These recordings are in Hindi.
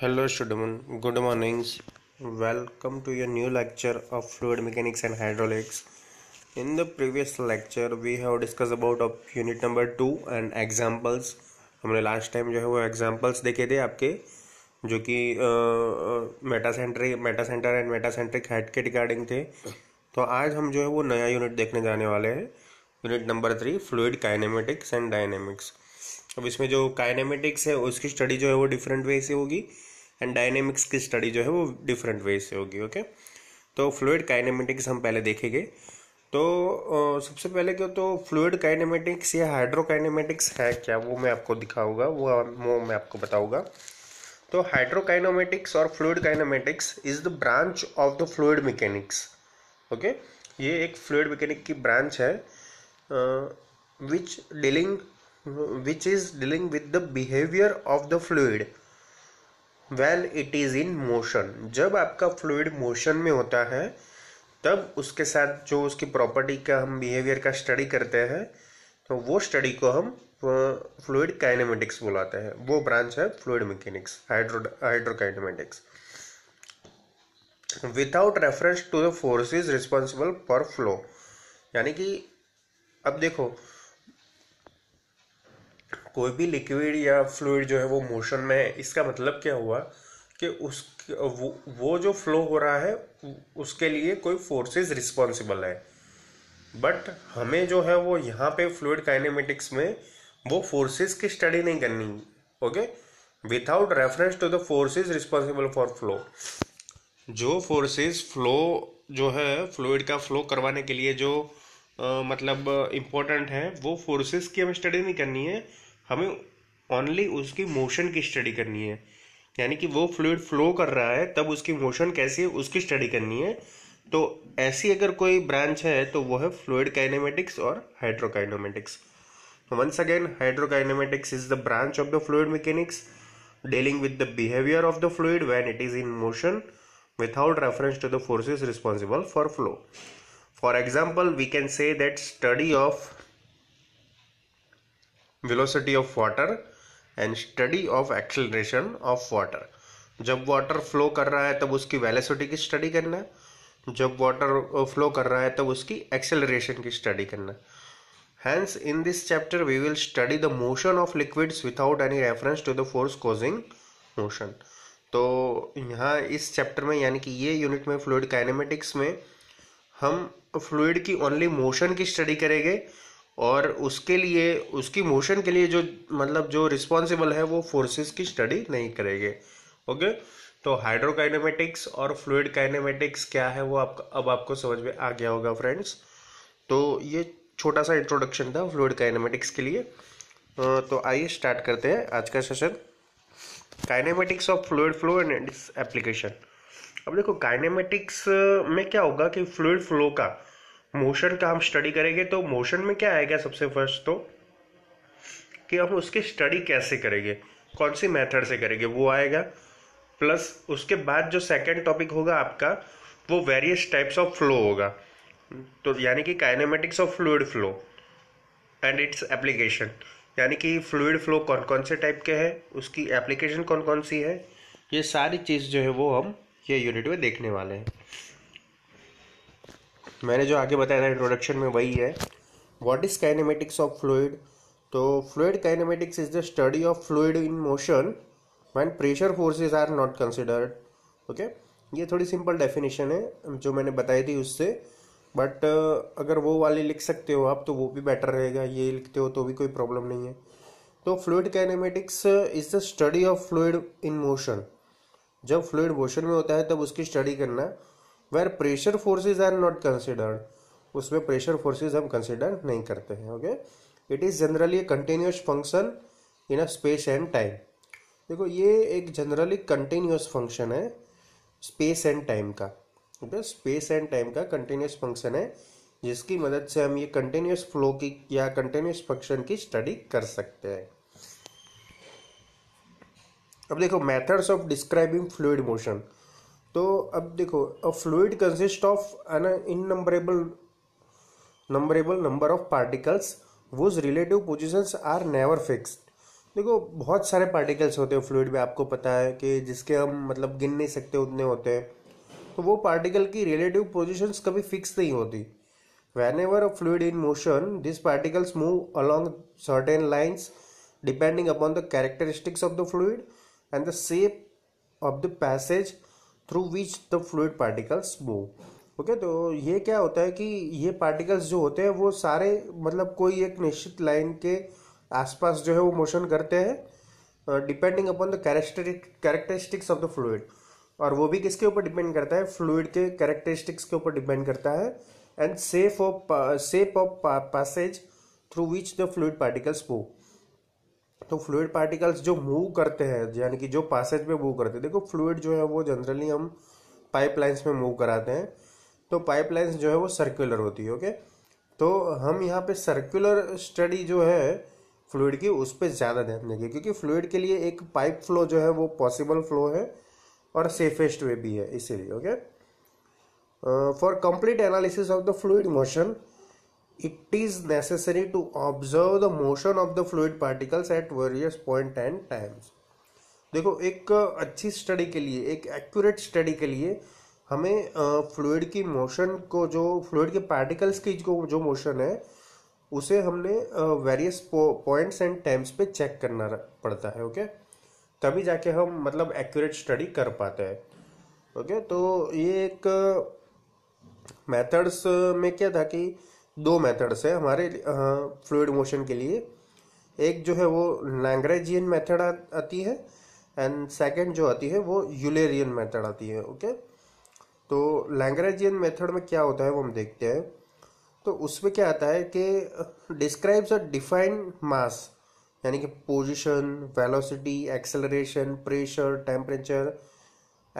Hello student good mornings welcome to your new lecture of fluid mechanics and hydraulics in the previous lecture we have discuss about of unit number two and examples हमने लास्ट टाइम जो है वो एग्जांपल्स देखे थे आपके जो कि metacentric metacentre and metacentric head के रिगार्डिंग थे तो आज हम जो है वो नया यूनिट देखने जाने वाले हैं unit number three fluid kinematics and dynamics अब इसमें जो काइनेमेटिक्स है उसकी स्टडी जो है वो डिफरेंट वे से होगी एंड डायनेमिक्स की स्टडी जो है वो डिफरेंट वे से होगी ओके तो फ्लूड काइनेमेटिक्स हम पहले देखेंगे तो सबसे पहले क्यों तो फ्लूड तो काइनेमेटिक्स या हाइड्रोकाइनेमेटिक्स है क्या वो मैं आपको दिखाऊंगा वो वो मैं आपको बताऊंगा तो हाइड्रोकाइनोमेटिक्स और fluid kinematics is the branch of the fluid mechanics okay ये एक फ्लूड मैकेनिक की ब्रांच है which dealing which is dealing with the behavior of the fluid when it is in motion जब आपका fluid motion में होता है तब उसके साथ जो उसकी property का हम behavior का study करते हैं तो वो study को हम fluid kinematics बुलाते हैं वो branch है fluid mechanics hydro hydrokinematics without reference to the forces responsible पर फ्लो यानी कि अब देखो कोई भी लिक्विड या फ्लूड जो है वो मोशन में है इसका मतलब क्या हुआ कि उस वो, वो जो फ्लो हो रहा है उसके लिए कोई फोर्सेस रिस्पॉन्सिबल है बट हमें जो है वो यहाँ पे फ्लूड काइनेमेटिक्स में वो फोर्सेस की स्टडी नहीं करनी okay without reference to the forces responsible for flow जो फोर्सेस फ्लो जो है फ्लूड का फ्लो करवाने के लिए जो आ, मतलब इम्पोर्टेंट है वो फोर्सेस की हमें स्टडी नहीं करनी है हमें ओनली उसकी मोशन की स्टडी करनी है यानी कि वो फ्लूड फ्लो कर रहा है तब उसकी मोशन कैसी है उसकी स्टडी करनी है तो ऐसी अगर कोई ब्रांच है तो वो है फ्लूड काइनेमेटिक्स और hydrokinematics once again hydrokinematics is the branch of the fluid mechanics dealing with the behaviour of the fluid when it is in motion without reference to the forces responsible for flow for example we can say that study of velocity of water and study of acceleration of water जब वाटर फ्लो कर रहा है तब उसकी वेलोसिटी की स्टडी करना जब वाटर फ्लो कर रहा है तब उसकी एक्सेलरेशन की स्टडी करना है hence in this chapter we will study the motion of liquids without any reference to the force causing motion तो यहाँ इस चैप्टर में यानी कि ये यूनिट में फ्लूड काइनेमेटिक्स में हम फ्लूड की ओनली मोशन की स्टडी करेंगे और उसके लिए उसकी मोशन के लिए जो मतलब जो रिस्पॉन्सिबल है वो फोर्सेस की स्टडी नहीं करेंगे ओके तो हाइड्रोकाइनेमेटिक्स और फ्लूड काइनेमेटिक्स क्या है वो आप अब आपको समझ में आ गया होगा फ्रेंड्स तो ये छोटा सा इंट्रोडक्शन था फ्लूड काइनेमेटिक्स के लिए तो आइए स्टार्ट करते हैं आज का session kinematics of fluid flow and application अब देखो काइनेमेटिक्स में क्या होगा कि फ्लूड फ्लो का मोशन का हम स्टडी करेंगे तो मोशन में क्या आएगा सबसे फर्स्ट तो कि हम उसकी स्टडी कैसे करेंगे कौन सी मेथड से करेंगे वो आएगा प्लस उसके बाद जो सेकंड टॉपिक होगा आपका वो वेरियस टाइप्स ऑफ फ्लो होगा तो यानी कि kinematics of fluid flow and its application यानी कि फ्लूड फ्लो कौन कौन से टाइप के हैं उसकी एप्लीकेशन कौन कौन सी है ये सारी चीज़ जो है वो हम ये यूनिट में देखने वाले हैं मैंने जो आगे बताया था इंट्रोडक्शन में वही है what is kinematics of fluid तो fluid kinematics is the study of fluid in motion when pressure forces are not considered okay ये थोड़ी सिंपल डेफिनेशन है जो मैंने बताई थी उससे बट uh, अगर वो वाले लिख सकते हो आप तो वो भी बेटर रहेगा ये लिखते हो तो भी कोई प्रॉब्लम नहीं है तो fluid kinematics is the study of fluid in motion जब फ्लूड मोशन में होता है तब उसकी स्टडी करना where pressure forces are not considered उसमें प्रेशर फोर्सेज हम कंसिडर नहीं करते हैं okay it is generally a continuous function in a space and time देखो ये एक जनरली कंटिन्यूस फंक्शन है स्पेस एंड टाइम का ओके स्पेस एंड टाइम का कंटिन्यूस फंक्शन है जिसकी मदद से हम ये कंटिन्यूस फ्लो की या कंटिन्यूस फंक्शन की स्टडी कर सकते हैं अब देखो methods of describing fluid motion तो अब देखो a fluid consist of an innumerable number of particles whose relative positions are never fix देखो बहुत सारे पार्टिकल्स होते हैं फ्लूड में आपको पता है कि जिसके हम मतलब गिन नहीं सकते उतने होते हैं तो वो पार्टिकल की रिलेटिव पोजिशंस कभी फिक्स नहीं होती whenever a fluid in motion this particles move along certain lines depending upon the characteristics of the fluid and the shape of the passage through which the fluid particles move okay तो ये क्या होता है कि ये पार्टिकल्स जो होते हैं वो सारे मतलब कोई एक निश्चित लाइन के आसपास जो है वो मोशन करते हैं depending upon the characteric characteristics of the fluid और वो भी किसके ऊपर डिपेंड करता है फ्लूड के कैरेक्टरिस्टिक्स के ऊपर डिपेंड करता है and shape of shape of passage through which the fluid particles move तो फ्लूड पार्टिकल्स जो मूव करते हैं यानी कि जो पासेज में मूव करते हैं देखो फ्लूड जो है वो जनरली हम पाइपलाइंस में मूव कराते हैं तो पाइपलाइंस जो है वो सर्कुलर होती है ओके तो हम यहाँ पे सर्कुलर स्टडी जो है फ्लूड की उस पर ज़्यादा ध्यान देंगे क्योंकि फ्लूड के लिए एक पाइप फ्लो जो है वो पॉसिबल फ्लो है और सेफेस्ट वे भी है इसीलिए okay for complete analysis of the fluid motion it is necessary to observe the motion of the fluid particles at various point and times देखो एक अच्छी स्टडी के लिए एक एक्यूरेट स्टडी के लिए हमें फ्लूड की मोशन को जो फ्लूड के पार्टिकल्स की जो जो मोशन है उसे हमने वेरियस पॉइंट्स एंड टाइम्स पे चेक करना पड़ता है ओके तभी जाके हम मतलब एक्यूरेट स्टडी कर पाते हैं ओके तो ये एक मेथड्स में क्या था कि दो मेथड्स हैं हमारे फ्लूड मोशन के लिए एक जो है वो लैंग्रेजियन मेथड आती है एंड सेकंड जो आती है वो यूलेरियन मेथड आती है ओके तो लैंग्रेजियन मेथड में क्या होता है वो हम देखते हैं तो उसमें क्या आता है कि डिस्क्राइब्स अ डिफाइंड मास यानी कि position velocity acceleration pressure temperature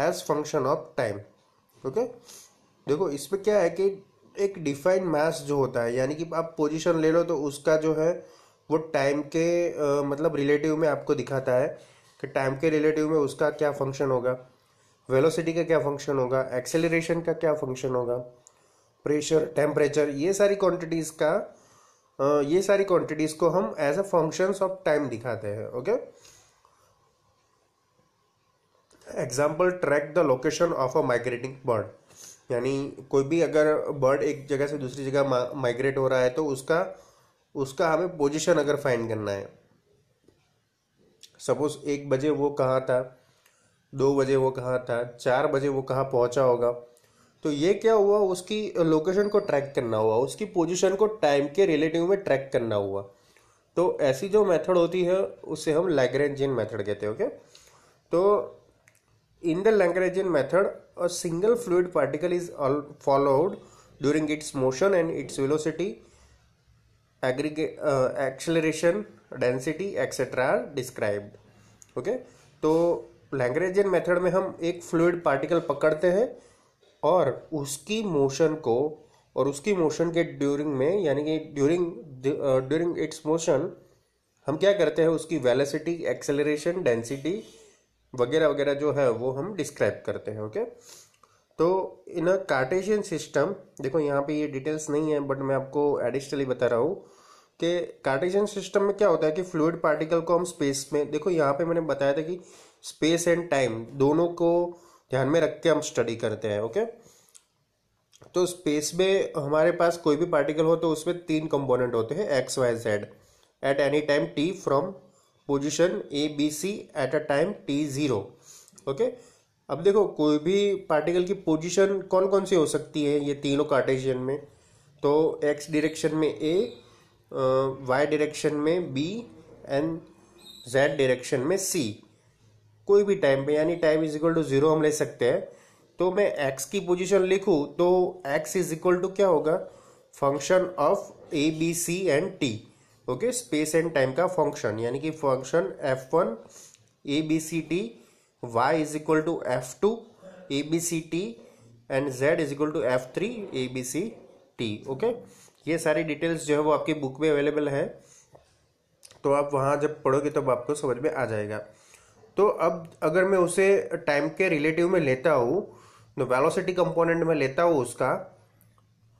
as function of time okay देखो इसमें क्या है कि एक डिफाइंड मास जो होता है यानी कि आप पोजीशन ले लो तो उसका जो है वो टाइम के आ, मतलब रिलेटिव में आपको दिखाता है कि टाइम के रिलेटिव में उसका क्या फंक्शन होगा वेलोसिटी का क्या फंक्शन होगा एक्सेलरेशन का क्या फंक्शन होगा प्रेशर टेम्परेचर ये सारी क्वांटिटीज़ का आ, ये सारी क्वांटिटीज़ को हम as a functions of time दिखाते हैं okay example track the location of a migrating bird यानी कोई भी अगर बर्ड एक जगह से दूसरी जगह माइग्रेट हो रहा है तो उसका उसका हमें पोजीशन अगर फाइंड करना है सपोज एक बजे वो कहाँ था दो बजे वो कहाँ था चार बजे वो कहाँ पहुँचा होगा तो ये क्या हुआ उसकी लोकेशन को ट्रैक करना हुआ उसकी पोजीशन को टाइम के रिलेटिव में ट्रैक करना हुआ तो ऐसी जो मेथड होती है उसे हम लैग्रेंजियन मेथड कहते हैं ओके तो In the Lagrangian method, a single fluid particle is followed during its motion and its velocity, aggregate, uh, acceleration, density, etc. are described. Okay okay? तो लैंग्रेजियन मेथड में हम एक फ्लूड पार्टिकल पकड़ते हैं और उसकी मोशन को और उसकी मोशन के ड्यूरिंग में यानी कि ड्यूरिंग ड्यूरिंग इट्स मोशन हम क्या करते हैं उसकी वेलोसिटी एक्सेलरेशन डेंसिटी वगैरह वगैरह जो है वो हम डिस्क्राइब करते हैं ओके तो इन अ कार्टेशियन सिस्टम देखो यहाँ पे ये डिटेल्स नहीं है बट मैं आपको एडिशनली बता रहा हूँ कि कार्टेशियन सिस्टम में क्या होता है कि फ्लूड पार्टिकल को हम स्पेस में देखो यहाँ पे मैंने बताया था कि स्पेस एंड टाइम दोनों को ध्यान में रख के हम स्टडी करते हैं ओके तो स्पेस में हमारे पास कोई भी पार्टिकल हो तो उसमें तीन कंपोनेंट होते हैं X Y Z at any time T from position A B C at a time T zero okay अब देखो कोई भी पार्टिकल की पोजिशन कौन कौन सी हो सकती है ये तीनों कार्टेशियन में तो एक्स डायरेक्शन में ए वाई डायरेक्शन में बी एंड जेड डायरेक्शन में सी कोई भी टाइम पे यानी time is equal to zero हम ले सकते हैं तो मैं एक्स की पोजिशन लिखूँ तो एक्स इज इक्वल टू क्या होगा function of A B C and T okay space and time का फंक्शन यानी कि function F one A B C T Y is equal to F two A B C T and Z is equal to F three A B C T okay ये सारी डिटेल्स जो है वो आपकी बुक में अवेलेबल है तो आप वहाँ जब पढ़ोगे तब तो आपको समझ में आ जाएगा तो अब अगर मैं उसे टाइम के रिलेटिव में लेता हूँ वेलोसिटी कंपोनेंट में लेता हूँ उसका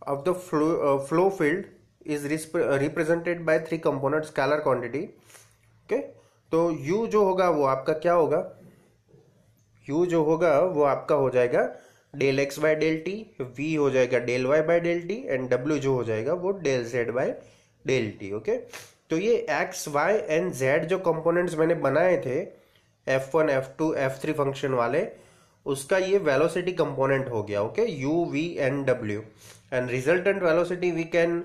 of the flow flow field is represented by three component scalar quantity okay तो यू जो होगा वो आपका क्या होगा यू जो होगा वो आपका हो जाएगा del x by del T V हो जाएगा del Y by del T and W जो हो जाएगा वो del Z by del T okay तो ये एक्स वाई एंड जेड जो कंपोनेंट्स मैंने बनाए थे F one F two F three function वाले उसका ये वेलोसिटी कंपोनेंट हो गया okay U we and W and resultant velocity we can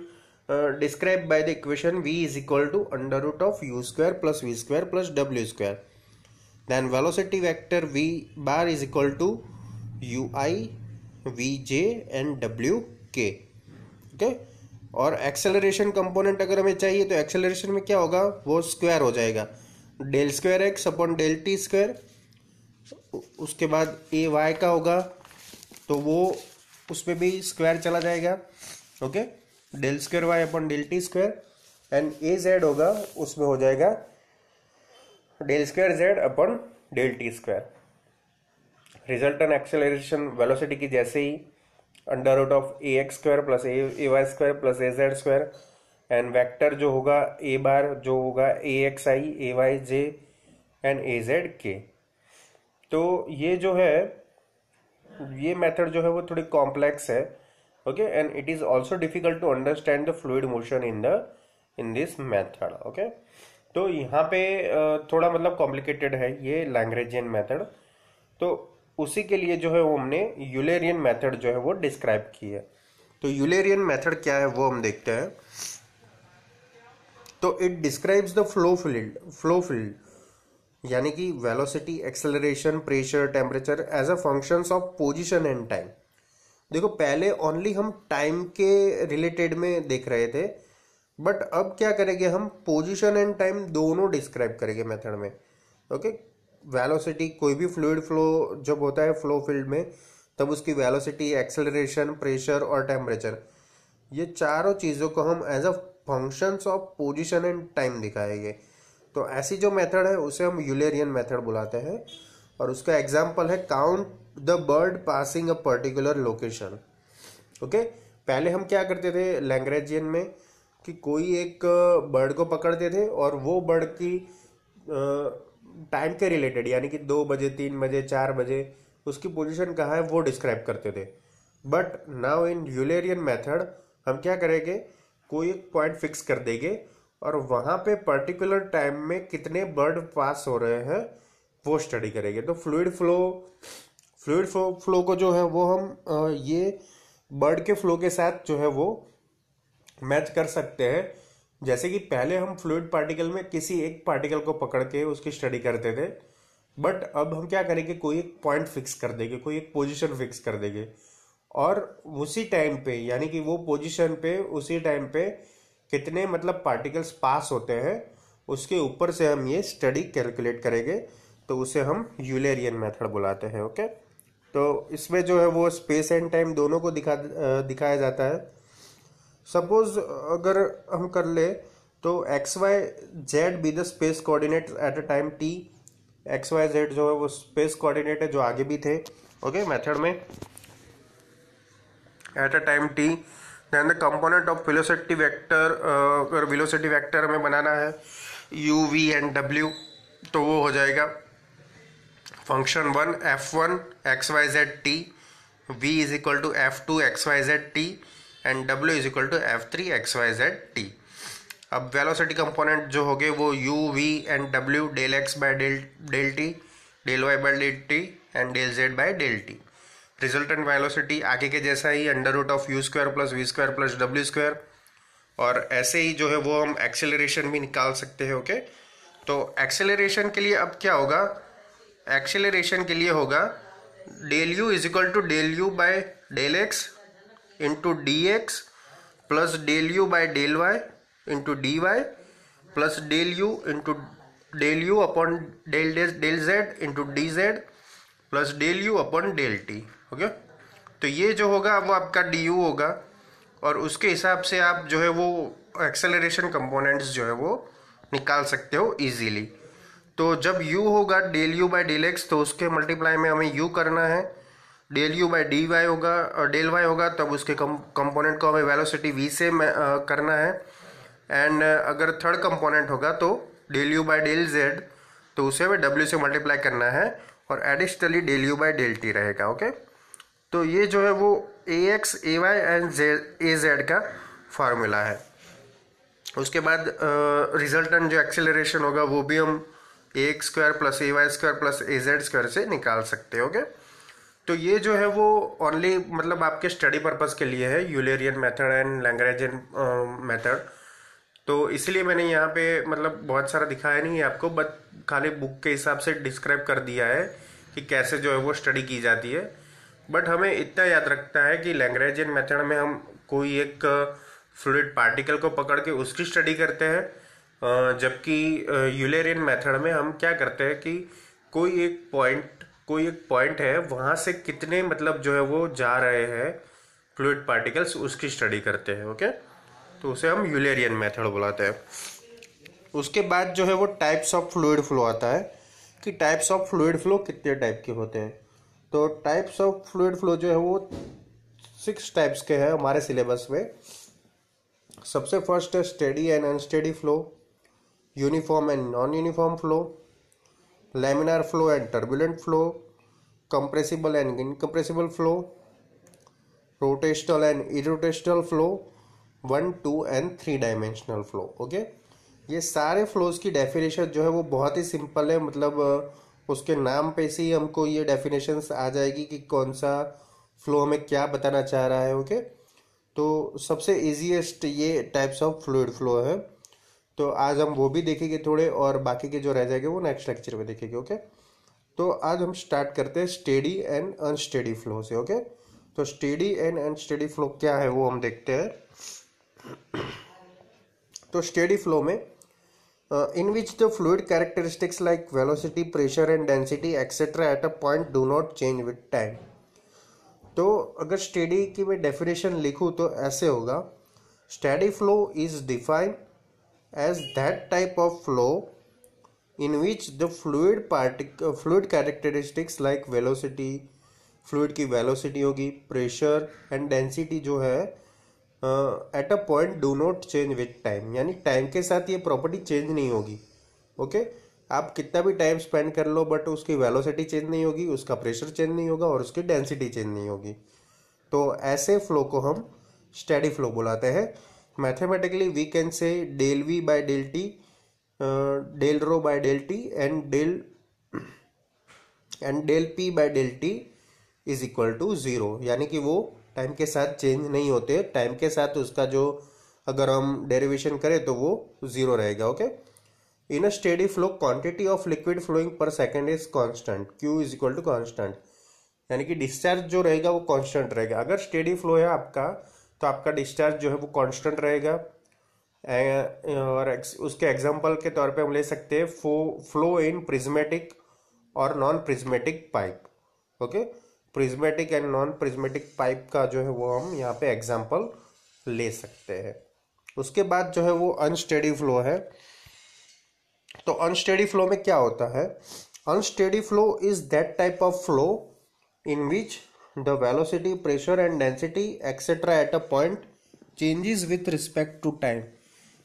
uh, described by the equation v is equal to under root of u square plus v square plus w square then velocity vector v bar is equal to ui vj and wk okay और एक्सेलरेशन कंपोनेंट अगर हमें चाहिए तो एक्सेलरेशन में क्या होगा वो स्क्वायर हो जाएगा del square X upon del T square उसके बाद ए वाई का होगा तो वो उसमें भी स्क्वायर चला जाएगा okay okay? Del square Y upon del T square and A Z होगा उसमें हो जाएगा del square Z upon del T result resultant acceleration velocity की जैसे ही under root of A x square plus A Y square plus A Z square and vector जो होगा ए बार जो होगा A X I A Y J and A Z के तो ये जो है ये मेथड जो है वो थोड़ी कॉम्प्लेक्स है okay and it is also difficult to understand the fluid motion in the in this method okay तो यहाँ पे थोड़ा मतलब कॉम्प्लिकेटेड है ये लैंग्रेजियन मेथड तो उसी के लिए जो है वो हमने यूलेरियन मेथड जो है वो डिस्क्राइब की है तो यूलेरियन मेथड क्या है वो हम देखते हैं तो it describes the flow field flow field यानी कि velocity acceleration pressure temperature as a functions of position and time देखो पहले ओनली हम टाइम के रिलेटेड में देख रहे थे बट अब क्या करेंगे हम पोजीशन एंड टाइम दोनों डिस्क्राइब करेंगे मेथड में ओके वेलोसिटी कोई भी फ्लूड फ्लो जब होता है फ्लो फील्ड में तब उसकी वेलोसिटी एक्सेलरेशन प्रेशर और टेम्परेचर ये चारों चीज़ों को हम as a functions of position and time दिखाएंगे तो ऐसी जो मेथड है उसे हम यूलेरियन मेथड बुलाते हैं और उसका एग्जाम्पल है count the bird passing a particular location okay पहले हम क्या करते थे लैंग्रेजियन में कि कोई एक बर्ड को पकड़ते थे और वो बर्ड की टाइम के रिलेटेड यानी कि दो बजे तीन बजे चार बजे उसकी पोजीशन कहाँ है वो डिस्क्राइब करते थे but now in Eulerian method हम क्या करेंगे कोई एक पॉइंट फिक्स कर देंगे और वहाँ पे पर्टिकुलर टाइम में कितने बर्ड पास हो रहे हैं वो स्टडी करेंगे तो फ्लूड फ्लो फ्लूड फ्लो को जो है वो हम ये बर्ड के फ्लो के साथ जो है वो मैच कर सकते हैं जैसे कि पहले हम फ्लूड पार्टिकल में किसी एक पार्टिकल को पकड़ के उसकी स्टडी करते थे बट अब हम क्या करेंगे कोई एक पॉइंट फिक्स कर देंगे कोई एक पोजीशन फिक्स कर देंगे और उसी टाइम पे यानी कि वो पोजीशन पे उसी टाइम पे कितने मतलब पार्टिकल्स पास होते हैं उसके ऊपर से हम ये स्टडी कैलकुलेट करेंगे तो उसे हम यूलेरियन मेथड बुलाते हैं ओके तो इसमें जो है वो स्पेस एंड टाइम दोनों को दिखा दिखाया जाता है सपोज अगर हम कर ले तो X Y Z be the space coordinate at a time T X Y Z जो है वो स्पेस कोऑर्डिनेट है जो आगे भी थे ओके मेथड में at a time T then the component of velocity vector अगर वेलोसिटी वेक्टर हमें बनाना है यू वी एंड डब्ल्यू तो वो हो जाएगा function one f one x Y z t v is equal to F two x Y z t and डब्ल्यू is equal to F three x Y z t अब वेलोसिटी कंपोनेंट जो हो गए वो यू वी एंड डब्ल्यू del x by del del t del Y by del T and del Z by del t resultant velocity आगे के जैसा ही under root of you square plus v square plus डब्ल्यू स्क्वायर और ऐसे ही जो है वो हम एक्सेलरेशन भी निकाल सकते हैं ओके okay? तो एक्सेलरेशन के लिए अब क्या होगा एक्सेलरेशन के लिए होगा del u is equal to del u by del x into d x plus del u by del y into d y plus del u into del u upon del del z into d z plus del u upon del T okay तो ये जो होगा वो आपका डी यू होगा और उसके हिसाब से आप जो है वो एक्सेलरेशन कंपोनेंट्स जो है वो निकाल सकते हो इजीली तो जब u होगा del u by del x तो उसके मल्टीप्लाई में हमें u करना है del u by d y होगा डेल वाई होगा तब उसके कंपोनेंट को हमें वेलोसिटी v से करना है एंड अगर थर्ड कंपोनेंट होगा तो del u by del z तो उसे हमें w से मल्टीप्लाई करना है और additionally del u by del t रहेगा ओके तो ये जो है वो a x a y and A z का फार्मूला है उसके बाद रिजल्टेंट जो एक्सेलरेशन होगा वो भी हम a x square plus A Y square plus A Z square से निकाल सकते हो तो ये जो है वो ओनली मतलब आपके स्टडी पर्पज़ के लिए है Eulerian method and Lagrangian method तो इसलिए मैंने यहाँ पे मतलब बहुत सारा दिखाया नहीं है आपको बट खाली बुक के हिसाब से डिस्क्राइब कर दिया है कि कैसे जो है वो स्टडी की जाती है बट हमें इतना याद रखना है कि लैंग्रेजन मेथड में हम कोई एक फ्लूड पार्टिकल को पकड़ के उसकी स्टडी करते हैं जबकि यूलेरियन मेथड में हम क्या करते हैं कि कोई एक पॉइंट कोई एक पॉइंट है वहाँ से कितने मतलब जो है वो जा रहे हैं फ्लूड पार्टिकल्स उसकी स्टडी करते हैं ओके तो उसे हम यूलेरियन मेथड बुलाते हैं उसके बाद जो है वो टाइप्स ऑफ फ्लूड फ्लो आता है कि टाइप्स ऑफ फ्लूड फ्लो कितने टाइप के होते हैं तो टाइप्स ऑफ फ्लूड फ्लो जो है वो सिक्स टाइप्स के हैं हमारे सिलेबस में सबसे फर्स्ट है steady and unsteady flow uniform and non-uniform flow, laminar flow and turbulent flow, compressible and incompressible flow, rotational and irrotational flow, one two and three dimensional flow okay ये सारे फ्लोज की डेफिनेशन जो है वो बहुत ही सिंपल है मतलब उसके नाम पे से ही हमको ये डेफिनेशंस आ जाएगी कि कौन सा फ्लो हमें क्या बताना चाह रहा है ओके okay? तो सबसे इजीएस्ट ये टाइप्स ऑफ फ्लूड फ्लो है तो आज हम वो भी देखेंगे थोड़े और बाकी के जो रह जाएंगे वो नेक्स्ट लेक्चर में देखेंगे ओके तो आज हम स्टार्ट करते हैं स्टेडी एंड अनस्टेडी फ्लो से ओके तो स्टेडी एंड अनस्टेडी फ्लो क्या है वो हम देखते हैं तो स्टेडी फ्लो में in which the fluid characteristics like velocity pressure and density etcetera at a point do not change with time तो अगर स्टेडी की मैं डेफिनेशन लिखूँ तो ऐसे होगा steady flow is defined as that type of flow in which the fluid partic uh, fluid characteristics like velocity fluid की वेलोसिटी होगी प्रेशर एंड डेंसिटी जो है at a point do not change with time यानी टाइम के साथ ये प्रॉपर्टी चेंज नहीं होगी ओके okay? आप कितना भी टाइम स्पेंड कर लो बट उसकी वेलोसिटी चेंज नहीं होगी उसका प्रेशर चेंज नहीं होगा और उसकी डेंसिटी चेंज नहीं होगी तो ऐसे फ्लो को हम स्टेडी फ्लो बुलाते हैं mathematically we can say del v by del t del rho by del T and del and del p by del t is equal to zero यानी कि वो टाइम के साथ चेंज नहीं होते टाइम के साथ उसका जो अगर हम डेरिवेशन करें तो वो ज़ीरो रहेगा okay in a steady flow quantity of liquid flowing per second is constant q is equal to constant यानी कि डिस्चार्ज जो रहेगा वो कॉन्स्टेंट रहेगा अगर स्टेडी फ्लो है आपका तो आपका डिस्चार्ज जो है वो कांस्टेंट रहेगा और उसके एग्जांपल के तौर पे हम ले सकते हैं फो फ्लो इन प्रिज्मेटिक और non prismatic pipe okay prismatic and non prismatic pipe का जो है वो हम यहाँ पे एग्जांपल ले सकते हैं उसके बाद जो है वो अनस्टेडी फ्लो है तो अनस्टेडी फ्लो में क्या होता है unsteady flow is that type of flow in which the velocity, pressure and density etc. at a point changes with respect to time.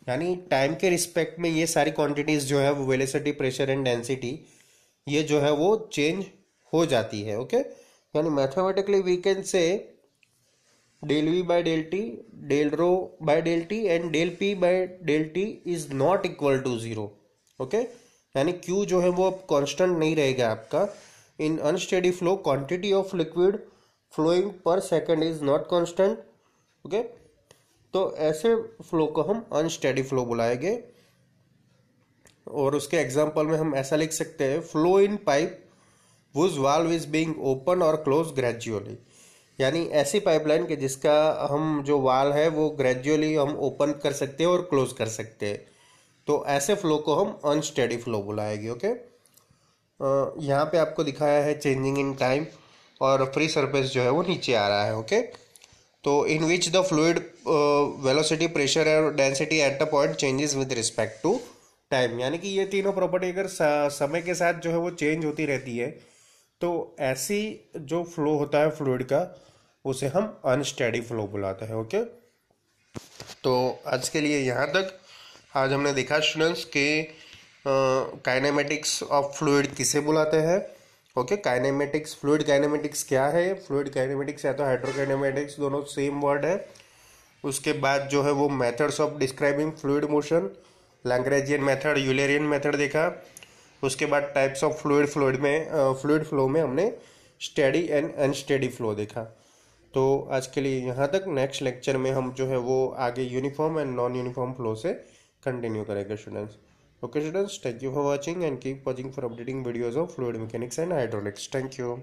यानी टाइम के रिस्पेक्ट में ये सारी क्वांटिटीज़ जो है वो वेलोसिटी प्रेशर एंड डेंसिटी ये जो है वो चेंज हो जाती है ओके यानी mathematically we can say del v by del t del rho by del T and del p by del t is not equal to zero okay यानी क्यू जो है वो अब कॉन्स्टेंट नहीं रहेगा आपका in unsteady flow quantity of liquid flowing per second is not constant okay तो ऐसे फ्लो को हम अनस्टेडी फ्लो बुलाएंगे और उसके एग्जाम्पल में हम ऐसा लिख सकते हैं flow in pipe whose valve is being open और क्लोज ग्रेजुअली यानी ऐसी पाइपलाइन के जिसका हम जो वाल है वो ग्रेजुअली हम ओपन कर सकते हैं और क्लोज कर सकते हैं तो ऐसे फ्लो को हम अनस्टेडी फ्लो बुलाएंगे ओके यहाँ पे आपको दिखाया है चेंजिंग इन टाइम और फ्री सरफेस जो है वो नीचे आ रहा है ओके तो in which the fluid velocity pressure और density at the point changes with respect to time यानी कि ये तीनों प्रॉपर्टी अगर समय के साथ जो है वो चेंज होती रहती है तो ऐसी जो फ्लो होता है फ्लूड का उसे हम अनस्टेडी फ्लो बुलाते हैं ओके तो आज के लिए यहाँ तक आज हमने देखा स्टूडेंट्स के काइनेमेटिक्स ऑफ फ्लूड किसे बुलाते हैं ओके काइनेमेटिक्स फ्लूड काइनेमेटिक्स क्या है फ्लूड काइनेमेटिक्स या तो हाइड्रोकाइनेमेटिक्स दोनों सेम वर्ड है उसके बाद जो है वो methods of describing fluid motion Lagrangian method Eulerian method देखा उसके बाद टाइप्स ऑफ फ्लूड फ्लूड में फ्लूड फ्लो में हमने स्टडी एंड अनस्टडी फ्लो देखा तो आज के लिए यहाँ तक नेक्स्ट लेक्चर में हम जो है वो आगे uniform and non uniform flow से कंटिन्यू करेंगे students Okay students, thank you for watching and keep watching for updating videos of fluid mechanics and hydraulics. Thank you.